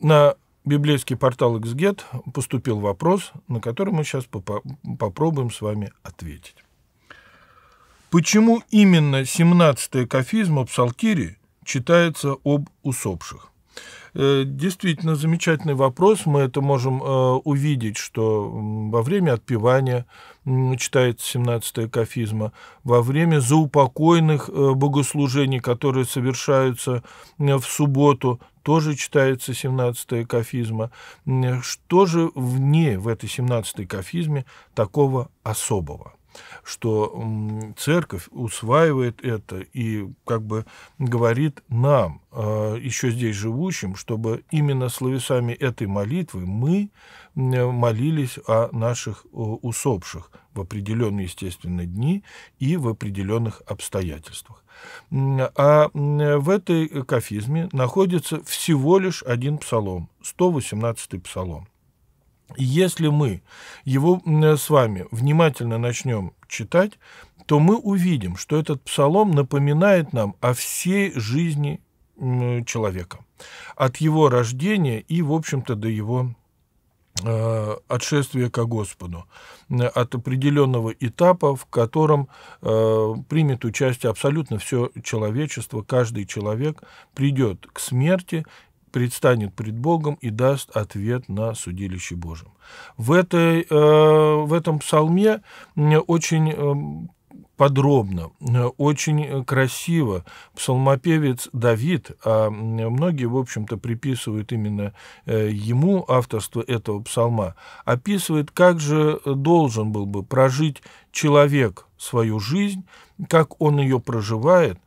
На библейский портал «Эксгет» e поступил вопрос, на который мы сейчас попробуем с вами ответить. Почему именно 17-я кафизма Псалкири читается об усопших? Э, действительно, замечательный вопрос. Мы это можем э, увидеть, что во время отпевания читается 17 кафизма, во время заупокойных э, богослужений, которые совершаются в субботу, тоже читается 17 кафизма. Что же в ней, в этой 17 кафизме, такого особого? что церковь усваивает это и как бы говорит нам, а, еще здесь живущим, чтобы именно словесами этой молитвы мы молились о наших усопших в определенные, естественно, дни и в определенных обстоятельствах. А в этой кафизме находится всего лишь один псалом, 118-й псалом. Если мы его э, с вами внимательно начнем читать, то мы увидим, что этот псалом напоминает нам о всей жизни человека, от его рождения и, в общем-то, до его э, отшествия к Господу, э, от определенного этапа, в котором э, примет участие абсолютно все человечество, каждый человек придет к смерти предстанет пред Богом и даст ответ на судилище Божьем. В, этой, э, в этом псалме очень э, подробно, э, очень э, красиво. Псалмопевец Давид, а многие, в общем-то, приписывают именно э, ему авторство этого псалма, описывает, как же должен был бы прожить человек свою жизнь, как он ее проживает,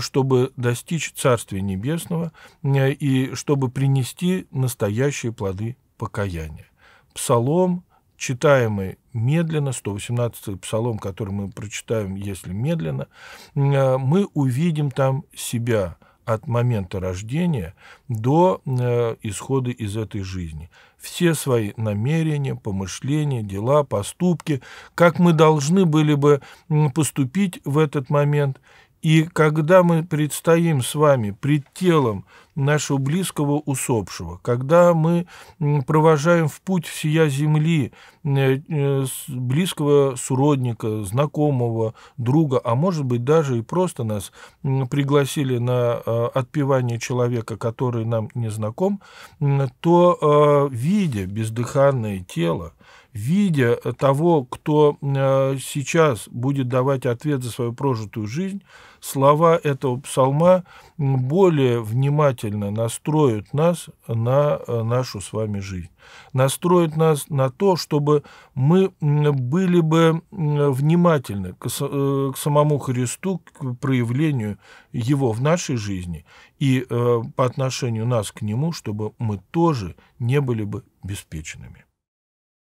чтобы достичь Царствия Небесного и чтобы принести настоящие плоды покаяния. Псалом, читаемый медленно, 118-й псалом, который мы прочитаем, если медленно, э, мы увидим там себя от момента рождения до э, исхода из этой жизни. Все свои намерения, помышления, дела, поступки, как мы должны были бы поступить в этот момент – и когда мы предстоим с вами пред телом нашего близкого усопшего, когда мы провожаем в путь всея земли э, э, близкого суродника, знакомого, друга, а может быть даже и просто нас пригласили на э, отпевание человека, который нам не знаком, то, видя бездыханное тело, видя того, кто э, сейчас будет давать ответ за свою прожитую жизнь, слова этого псалма более внимательно настроят нас на э, нашу с вами жизнь. Настроят нас на то, чтобы мы были бы внимательны э, к, самому Христу, к проявлению Его в нашей жизни и по отношению нас к Нему, чтобы мы тоже не были бы беспечными.